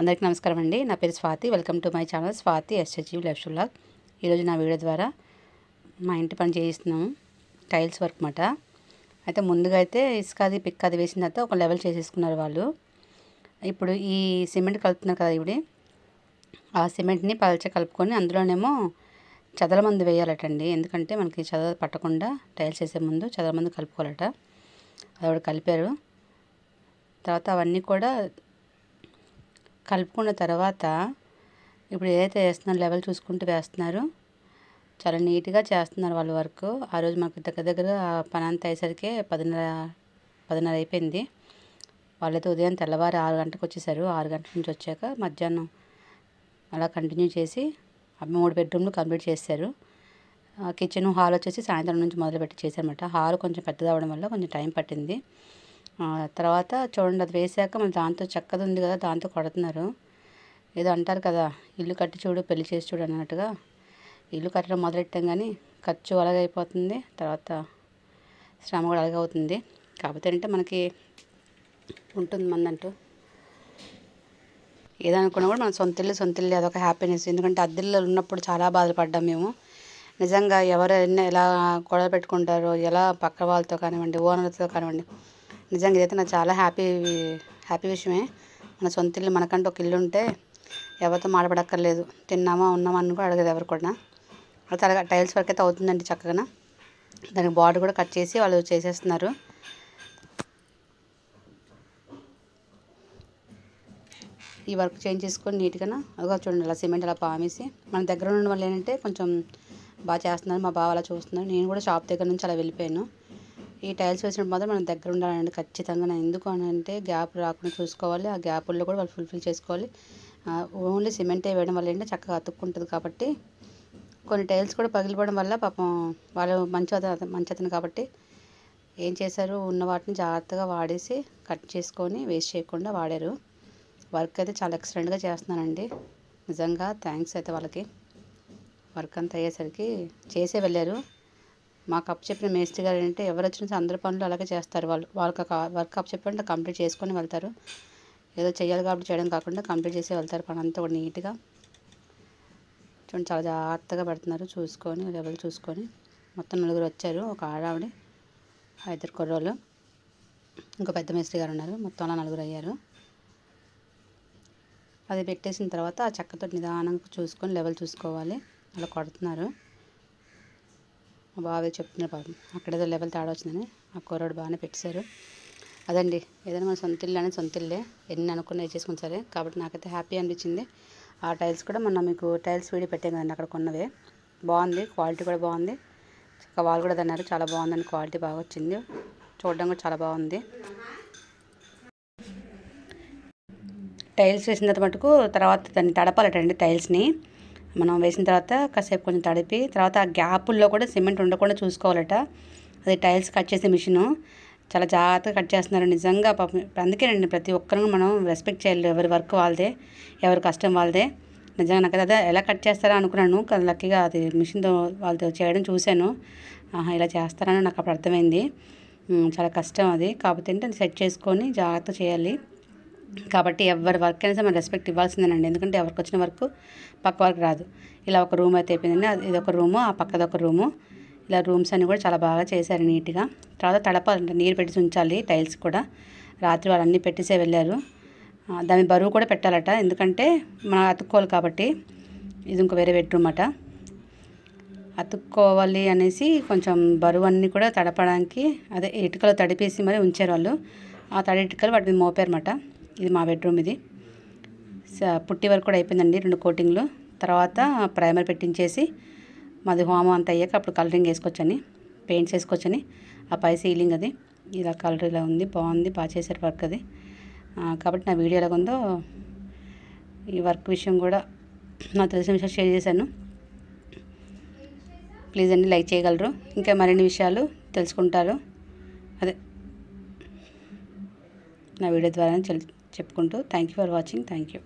అందరికీ నమస్కారం అండి నా పేరు Swathi welcome to my channel Swathi ఎస్హెచ్యూ లెఫ్ట్ బ్లాగ్ ఈరోజు నా వీడియో ద్వారా మా ఇంటి పని చేయిస్తున్నాము టైల్స్ వర్క్ మాట అయితే ముందుగా అయితే ఇసుక అది పిక్ అది వేసిన తర్వాత ఒక లెవెల్ చేసేసుకున్నారు వాళ్ళు ఇప్పుడు ఈ సిమెంట్ కలుపుతున్నారు కదా ఇవి ఆ సిమెంట్ని పలచ కలుపుకొని అందులోనేమో చదల మందు వేయాలటండి ఎందుకంటే మనకి చదవ పట్టకుండా టైల్స్ వేసే ముందు చదల మందు కలుపుకోవాలట అది కలిపారు తర్వాత అవన్నీ కూడా కలుపుకున్న తర్వాత ఇప్పుడు ఏదైతే వేస్తున్నారు లెవెల్ చూసుకుంటూ వేస్తున్నారు చాలా నీట్గా చేస్తున్నారు వాళ్ళ వర్క్ ఆ రోజు మాకు దగ్గర దగ్గర పని అంతా అయ్యేసరికి పదిన్నర పదిన్నర అయిపోయింది వాళ్ళైతే ఉదయం తెల్లవారు ఆరు గంటకు వచ్చేసారు ఆరు గంటల నుంచి వచ్చాక మధ్యాహ్నం అలా కంటిన్యూ చేసి మూడు బెడ్రూమ్లు కంప్లీట్ చేశారు కిచెన్ హాల్ వచ్చేసి సాయంత్రం నుంచి మొదలుపెట్టి చేశారన్నమాట హాల్ కొంచెం అవ్వడం వల్ల కొంచెం టైం పట్టింది తర్వాత చూడండి అది వేసాక మన దాంతో చక్కది ఉంది కదా దాంతో కొడుతున్నారు ఏదో అంటారు కదా ఇల్లు కట్టి చూడు పెళ్లి చేసి చూడు అన్నట్టుగా ఇల్లు కట్టడం మొదలెట్టాం కానీ ఖర్చు అలాగైపోతుంది అయిపోతుంది తర్వాత శ్రమ కూడా అలాగే అవుతుంది కాకపోతే అంటే మనకి ఉంటుంది అంటూ ఏదనుకున్నా కూడా మన సొంత ఇల్లు సొంత ఇల్లు అదొక హ్యాపీనెస్ ఎందుకంటే అద్దెల్లో ఉన్నప్పుడు చాలా బాధలు మేము నిజంగా ఎవరైనా ఎలా గొడవ పెట్టుకుంటారో ఎలా పక్క వాళ్ళతో కానివ్వండి ఓనర్తో కానివ్వండి నిజంగా ఇదైతే నాకు చాలా హ్యాపీ హ్యాపీ విషయమే మన సొంత ఇల్లు మనకంటూ ఒక ఇల్లు ఉంటే ఎవరితో మాట్లాడక్కర్లేదు తిన్నామా ఉన్నామా అని కూడా అడగదు ఎవరు కూడా అయితే అలాగే టైల్స్ వర్క్ అయితే అవుతుందండి చక్కగా దానికి బార్డర్ కూడా కట్ చేసి వాళ్ళు చేసేస్తున్నారు ఈ వర్క్ చేంజ్ చేసుకొని నీట్గా అదిగో చూడండి అలా సిమెంట్ అలా పామేసి మన దగ్గర ఉన్న వాళ్ళు ఏంటంటే కొంచెం బాగా చేస్తున్నారు మా బావ అలా చూస్తున్నారు నేను కూడా షాప్ దగ్గర నుంచి అలా వెళ్ళిపోయాను ఈ టైల్స్ వేసినప్పుడు మాత్రం మనం దగ్గర ఉండాలండి ఖచ్చితంగా ఎందుకు అని అంటే గ్యాప్ రాకుండా చూసుకోవాలి ఆ గ్యాపుల్లో కూడా వాళ్ళు ఫుల్ఫిల్ చేసుకోవాలి ఓన్లీ సిమెంటే వేయడం వల్ల ఏంటంటే చక్కగా అతుక్కుంటుంది కాబట్టి కొన్ని టైల్స్ కూడా పగిలిపోవడం వల్ల పాపం వాళ్ళు మంచి మంచి అతను కాబట్టి ఏం చేశారు ఉన్న వాటిని జాగ్రత్తగా వాడేసి కట్ చేసుకొని వేస్ట్ చేయకుండా వాడారు వర్క్ అయితే చాలా ఎక్సలెంట్గా చేస్తున్నానండి నిజంగా థ్యాంక్స్ అయితే వాళ్ళకి వర్క్ అంతా అయ్యేసరికి చేసే వెళ్ళారు మాకు అప్పు చెప్పిన మేస్త్రి గారు ఏంటంటే ఎవరు వచ్చినా అందరి పనులు అలాగే చేస్తారు వాళ్ళు వాళ్ళకి వర్క్ అప్పు చెప్పంటే కంప్లీట్ చేసుకొని వెళ్తారు ఏదో చేయాలి కాబట్టి చేయడం కాకుండా కంప్లీట్ చేసి వెళ్తారు పని అంతా కూడా నీట్గా చూడండి చాలా జాగ్రత్తగా పెడుతున్నారు చూసుకొని లెవెల్ చూసుకొని మొత్తం నలుగురు వచ్చారు ఒక ఆడావిడి ఇద్దరు కుర్రోళ్ళు ఇంకో పెద్ద మేస్త్రి గారు ఉన్నారు మొత్తం అలా నలుగురు అయ్యారు అది పెట్టేసిన తర్వాత ఆ చెక్కతో నిదానంగా చూసుకొని లెవెల్ చూసుకోవాలి అలా కొడుతున్నారు మా బావ చెప్తున్నారు పాపం అక్కడేదో లెవెల్ తేడా వచ్చిందని ఆ కూరడు బాగానే పెట్టేశారు అదండి ఏదైనా మన సొంత ఇల్లు అనేది సొంత ఇల్లే ఎన్ని అనుకున్నా చేసుకుని సరే కాబట్టి నాకైతే హ్యాపీ అనిపించింది ఆ టైల్స్ కూడా మొన్న మీకు టైల్స్ వీడియో పెట్టాం కదండి అక్కడ కొన్నవే బాగుంది క్వాలిటీ కూడా బాగుంది వాళ్ళు కూడా తిన్నారు చాలా బాగుందని క్వాలిటీ బాగా వచ్చింది చూడడం కూడా చాలా బాగుంది టైల్స్ వేసిన తర్వాత మటుకు తర్వాత దాన్ని తడపాలటండి టైల్స్ని మనం వేసిన తర్వాత కాసేపు కొంచెం తడిపి తర్వాత ఆ గ్యాపుల్లో కూడా సిమెంట్ ఉండకుండా చూసుకోవాలట అది టైల్స్ కట్ చేసే మిషను చాలా జాగ్రత్తగా కట్ చేస్తున్నారు నిజంగా పాపం అందుకేనండి ప్రతి ఒక్కరిని మనం రెస్పెక్ట్ చేయాలి ఎవరి వర్క్ వాళ్ళదే ఎవరి కష్టం వాళ్ళదే నిజంగా నాకు అదే ఎలా కట్ చేస్తారా అనుకున్నాను కానీ లక్కీగా అది మిషన్తో వాళ్ళతో చేయడం చూశాను ఇలా చేస్తారని నాకు అప్పుడు అర్థమైంది చాలా కష్టం అది కాకపోతే అంటే సెట్ చేసుకొని జాగ్రత్త చేయాలి కాబట్టి ఎవరి వర్క్ అయినా మనం రెస్పెక్ట్ ఇవ్వాల్సిందేనండి ఎందుకంటే ఎవరికి వచ్చిన వర్క్ పక్క వరకు రాదు ఇలా ఒక రూమ్ అయితే అయిపోయిందండి ఇది ఒక రూము ఆ పక్కది ఒక రూము ఇలా రూమ్స్ అన్నీ కూడా చాలా బాగా చేశారు నీట్గా తర్వాత తడపాలంటే నీరు పెట్టి ఉంచాలి టైల్స్ కూడా రాత్రి వాళ్ళు అన్నీ పెట్టేసే వెళ్ళారు దాని బరువు కూడా పెట్టాలట ఎందుకంటే మనం అతుక్కోవాలి కాబట్టి ఇది ఇంకో వేరే బెడ్రూమ్ అట అతుక్కోవాలి అనేసి కొంచెం బరువు అన్నీ కూడా తడపడానికి అదే ఇటుకలు తడిపేసి మరి ఉంచారు వాళ్ళు ఆ తడి ఇటుకలు వాటిని అన్నమాట ఇది మా బెడ్రూమ్ ఇది పుట్టి వరకు కూడా అయిపోయిందండి రెండు కోటింగ్లు తర్వాత ప్రైమర్ పెట్టించేసి మాది హోమం అంత అయ్యాక అప్పుడు కలరింగ్ వేసుకొచ్చని పెయింట్స్ వేసుకొచ్చని ఆ పై సీలింగ్ అది ఇలా కలర్ ఇలా ఉంది బాగుంది బాగా చేశారు వర్క్ అది కాబట్టి నా వీడియో ఉందో ఈ వర్క్ విషయం కూడా నాకు తెలిసిన విషయాలు షేర్ చేశాను ప్లీజ్ అండి లైక్ చేయగలరు ఇంకా మరిన్ని విషయాలు తెలుసుకుంటారు అదే నా వీడియో ద్వారా చెప్పుకుంటూ thank you for watching thank you